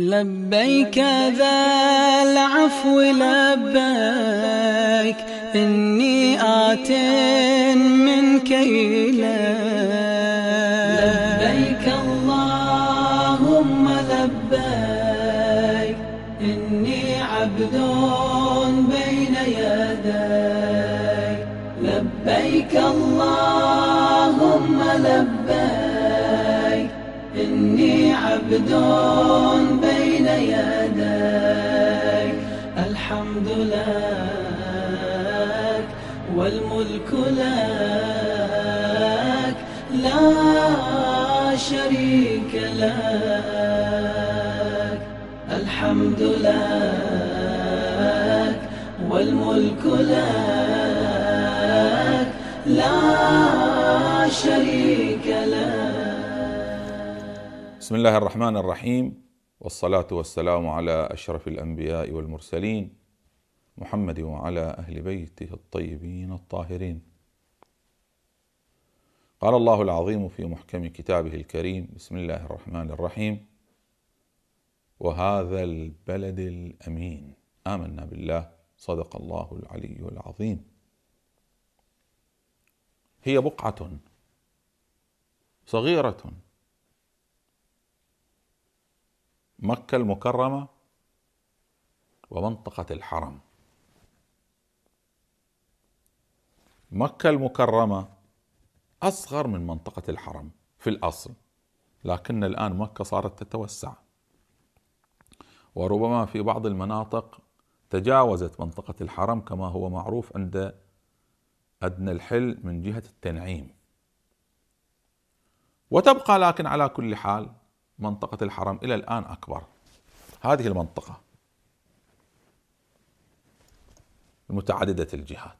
لبيك ذا العفو لبيك إني آت منك كيلك لبيك اللهم لبيك إني عبد بين يديك لبيك اللهم لبيك إني عبد بين يديك الحمد لك والملك لك لا شريك لك الحمد لك والملك لك لا شريك لك بسم الله الرحمن الرحيم والصلاة والسلام على أشرف الأنبياء والمرسلين محمد وعلى أهل بيته الطيبين الطاهرين. قال الله العظيم في محكم كتابه الكريم بسم الله الرحمن الرحيم وهذا البلد الأمين آمنا بالله صدق الله العلي العظيم. هي بقعة صغيرة مكة المكرمة ومنطقة الحرم مكة المكرمة أصغر من منطقة الحرم في الأصل لكن الآن مكة صارت تتوسع وربما في بعض المناطق تجاوزت منطقة الحرم كما هو معروف عند أدنى الحل من جهة التنعيم وتبقى لكن على كل حال منطقة الحرم إلى الآن أكبر هذه المنطقة متعددة الجهات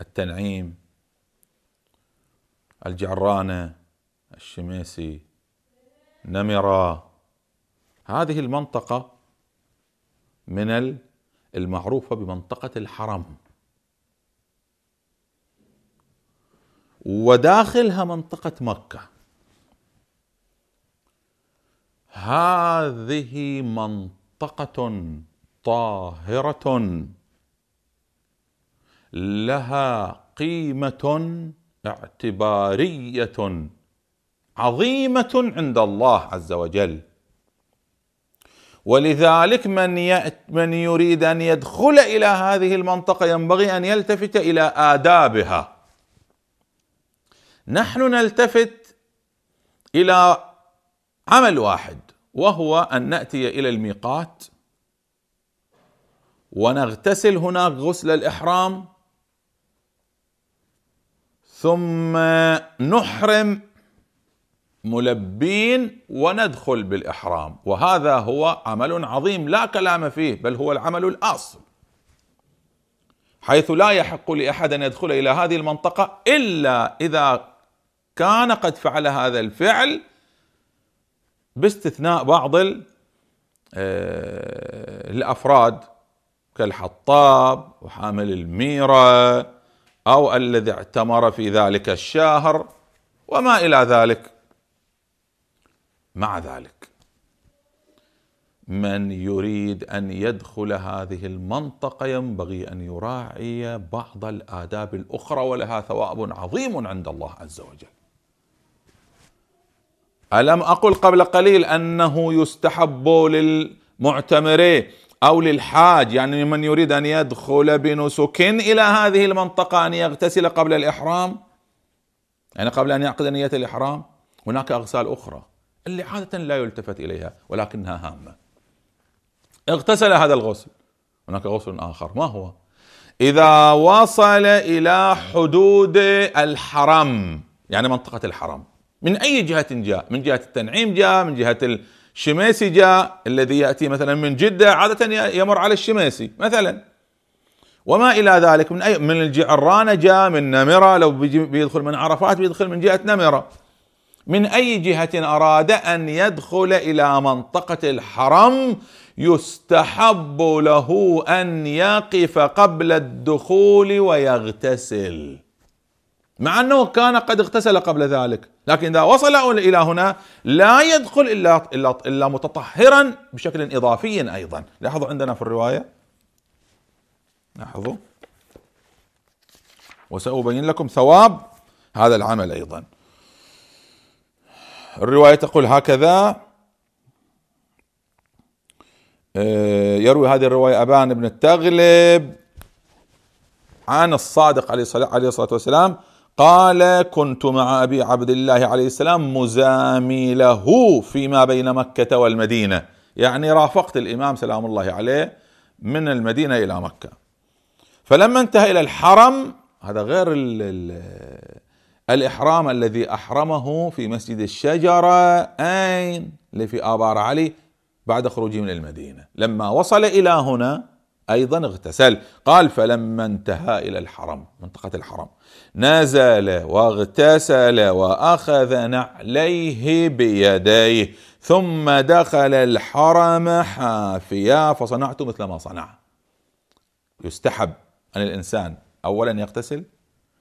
التنعيم الجعرانة الشميسي نمرة هذه المنطقة من المعروفة بمنطقة الحرم وداخلها منطقة مكة هذه منطقه طاهره لها قيمه اعتباريه عظيمه عند الله عز وجل ولذلك من من يريد ان يدخل الى هذه المنطقه ينبغي ان يلتفت الى ادابها نحن نلتفت الى عمل واحد وهو ان ناتي الى الميقات ونغتسل هناك غسل الاحرام ثم نحرم ملبين وندخل بالاحرام وهذا هو عمل عظيم لا كلام فيه بل هو العمل الاصل حيث لا يحق لاحد ان يدخل الى هذه المنطقه الا اذا كان قد فعل هذا الفعل باستثناء بعض آه، الافراد كالحطاب وحامل الميره او الذي اعتمر في ذلك الشهر وما الى ذلك مع ذلك من يريد ان يدخل هذه المنطقه ينبغي ان يراعي بعض الاداب الاخرى ولها ثواب عظيم عند الله عز وجل الم اقل قبل قليل انه يستحب للمعتمر او للحاج يعني من يريد ان يدخل بنسك الى هذه المنطقه ان يغتسل قبل الاحرام يعني قبل ان يعقد نيه الاحرام هناك اغسال اخرى اللي عاده لا يلتفت اليها ولكنها هامه اغتسل هذا الغسل هناك غسل اخر ما هو اذا وصل الى حدود الحرم يعني منطقه الحرم من اي جهه جاء من جهه التنعيم جاء من جهه الشميسي جاء الذي ياتي مثلا من جده عاده يمر على الشميسي مثلا وما الى ذلك من اي من الجعرانه جاء من نمره لو بيدخل من عرفات بيدخل من جهه نمره من اي جهه اراد ان يدخل الى منطقه الحرم يستحب له ان يقف قبل الدخول ويغتسل مع انه كان قد اغتسل قبل ذلك لكن اذا وصل الى هنا لا يدخل الا الا الا متطهرا بشكل اضافي ايضا لاحظوا عندنا في الروايه لاحظوا وسأبين لكم ثواب هذا العمل أيضا الرواية تقول هكذا آه، يروي هذه الرواية أبان بن التغلب عن الصادق عليه الصلاة والسلام قال كنت مع ابي عبد الله عليه السلام مزامله فيما بين مكه والمدينه يعني رافقت الامام سلام الله عليه من المدينه الى مكه فلما انتهى الى الحرم هذا غير الـ الـ الاحرام الذي احرمه في مسجد الشجره اين اللي في ابار علي بعد خروجه من المدينه لما وصل الى هنا أيضا اغتسل قال فلما انتهى إلى الحرم منطقة الحرم نزل واغتسل وأخذ نعليه بيديه ثم دخل الحرم حافيا فصنعت مثل ما صنع يستحب أن الإنسان أولا يغتسل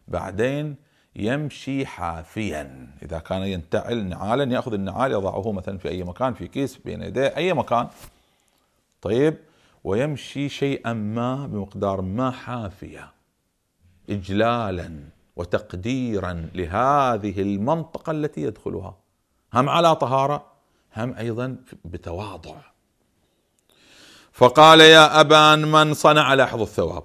بعدين يمشي حافيا إذا كان ينتعل نعالا يأخذ النعال يضعه مثلا في أي مكان في كيس بين يديه أي مكان طيب ويمشي شيئا ما بمقدار ما حافيه اجلالا وتقديرا لهذه المنطقه التي يدخلها هم على طهاره هم ايضا بتواضع فقال يا ابان من صنع لحظ الثواب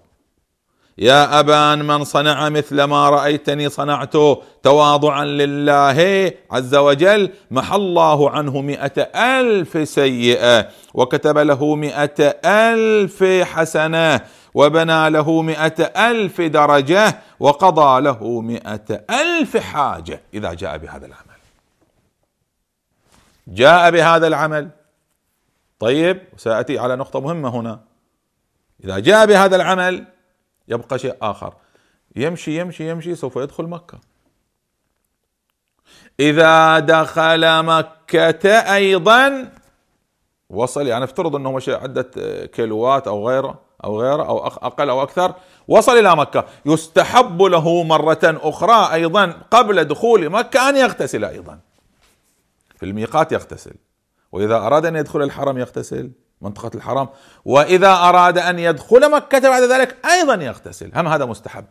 يا ابان من صنع مثل ما رأيتني صنعته تواضعا لله عز وجل محى الله عنه مئة ألف سيئة وكتب له مئة ألف حسنة وبنى له مئة ألف درجة وقضى له مئة ألف حاجة إذا جاء بهذا العمل جاء بهذا العمل طيب سأتي على نقطة مهمة هنا إذا جاء بهذا العمل يبقى شيء آخر يمشي يمشي يمشي سوف يدخل مكة إذا دخل مكة أيضا وصل يعني افترض أنه مشى عدة آه، كيلوات أو غيره أو غيره أو أقل أو أكثر وصل إلى مكة يستحب له مرة أخرى أيضا قبل دخول مكة أن يغتسل أيضا في الميقات يغتسل وإذا أراد أن يدخل الحرم يغتسل منطقة الحرام وإذا أراد أن يدخل مكة بعد ذلك أيضا يغتسل هم هذا مستحب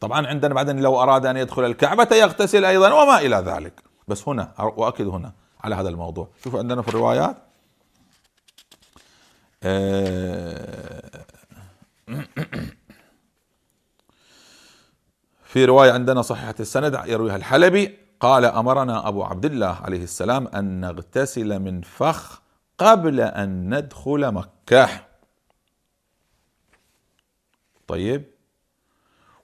طبعا عندنا بعدين لو أراد أن يدخل الكعبة يغتسل أيضا وما إلى ذلك بس هنا وأكد هنا على هذا الموضوع شوفوا عندنا في الروايات آه، في رواية عندنا صحيحة السند يرويها الحلبي قال أمرنا أبو عبد الله عليه السلام أن نغتسل من فخ قبل أن ندخل مكة طيب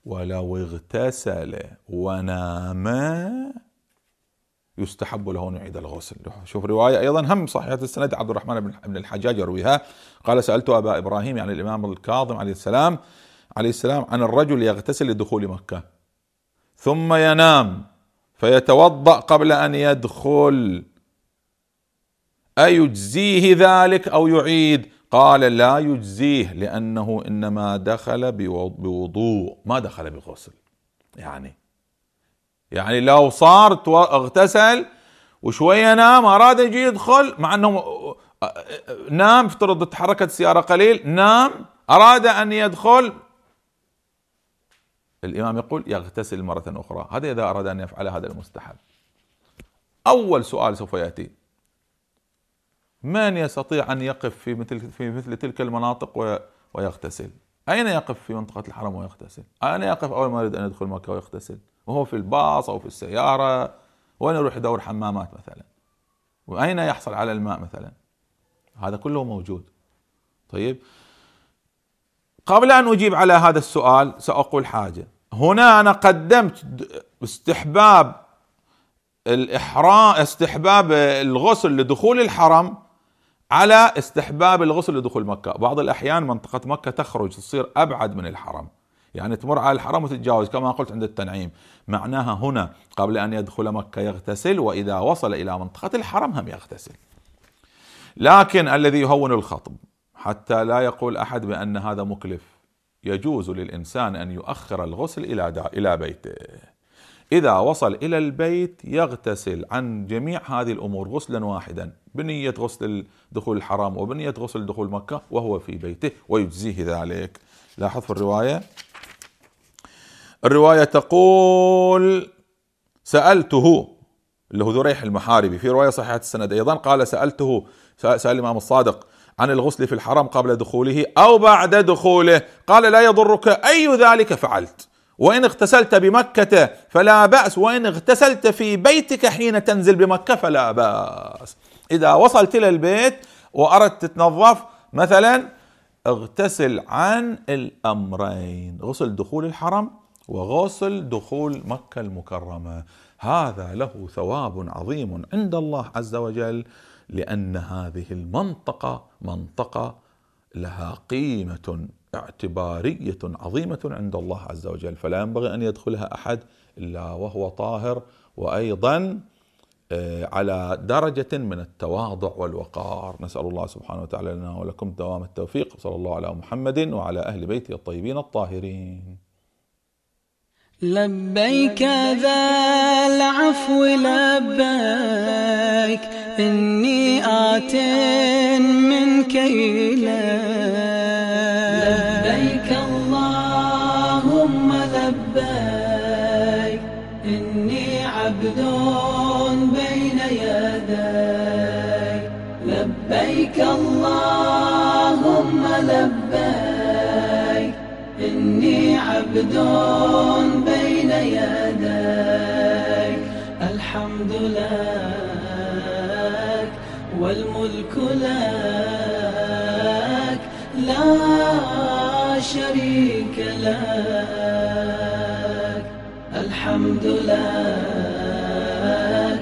ولو اغتسل ونام يستحب له أن يعيد الغسل شوف رواية أيضا هم صحيحة السند عبد الرحمن بن الحجاج يرويها قال سألت أبا إبراهيم يعني الإمام الكاظم عليه السلام عليه السلام عن الرجل يغتسل لدخول مكة ثم ينام فيتوضأ قبل أن يدخل أيجزيه ذلك أو يعيد قال لا يجزيه لأنه إنما دخل بوضوء ما دخل بغسل يعني يعني لو صار اغتسل وشويه نام اراد يجي يدخل مع انه نام افترض تحركت السياره قليل نام اراد ان يدخل الامام يقول يغتسل مره اخرى هذا اذا اراد ان يفعل هذا المستحب اول سؤال سوف ياتي من يستطيع أن يقف في مثل, في مثل تلك المناطق ويغتسل أين يقف في منطقة الحرم ويغتسل أين يقف أول ما يريد أن يدخل مكة ويغتسل وهو في الباص أو في السيارة وين يروح يدور حمامات مثلا وأين يحصل على الماء مثلا هذا كله موجود طيب قبل أن أجيب على هذا السؤال سأقول حاجة هنا أنا قدمت استحباب الإحرام استحباب الغسل لدخول الحرم على استحباب الغسل لدخول مكة بعض الأحيان منطقة مكة تخرج تصير أبعد من الحرم يعني تمر على الحرم وتتجاوز كما قلت عند التنعيم معناها هنا قبل أن يدخل مكة يغتسل وإذا وصل إلى منطقة الحرم هم يغتسل لكن الذي يهون الخطب حتى لا يقول أحد بأن هذا مكلف يجوز للإنسان أن يؤخر الغسل إلى, إلى بيته إذا وصل إلى البيت يغتسل عن جميع هذه الأمور غسلا واحدا بنية غسل دخول الحرام وبنية غسل دخول مكة وهو في بيته ويجزيه ذلك لاحظ في الرواية الرواية تقول سألته اللي هو ذريح المحاربي في رواية صحيحة السند أيضا قال سألته سأل الإمام الصادق عن الغسل في الحرم قبل دخوله أو بعد دخوله قال لا يضرك أي ذلك فعلت وإن اغتسلت بمكة فلا بأس وإن اغتسلت في بيتك حين تنزل بمكة فلا بأس إذا وصلت إلى البيت وأردت تتنظف مثلا اغتسل عن الأمرين غسل دخول الحرم وغسل دخول مكة المكرمة هذا له ثواب عظيم عند الله عز وجل لأن هذه المنطقة منطقة لها قيمة اعتبارية عظيمة عند الله عز وجل فلا ينبغي أن يدخلها أحد إلا وهو طاهر وأيضا آه، على درجة من التواضع والوقار نسأل الله سبحانه وتعالى لنا ولكم دوام التوفيق صلى الله على محمد وعلى أهل بيته الطيبين الطاهرين لبيك ذا العفو لبيك إني آت منك إليك لبيك إني عبد بين يديك لبيك اللهم لبيك إني عبد بين يديك الحمد لك والملك لك لا شريك لك الحمد لك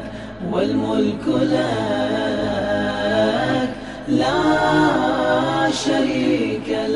والملك لك لا شريك لك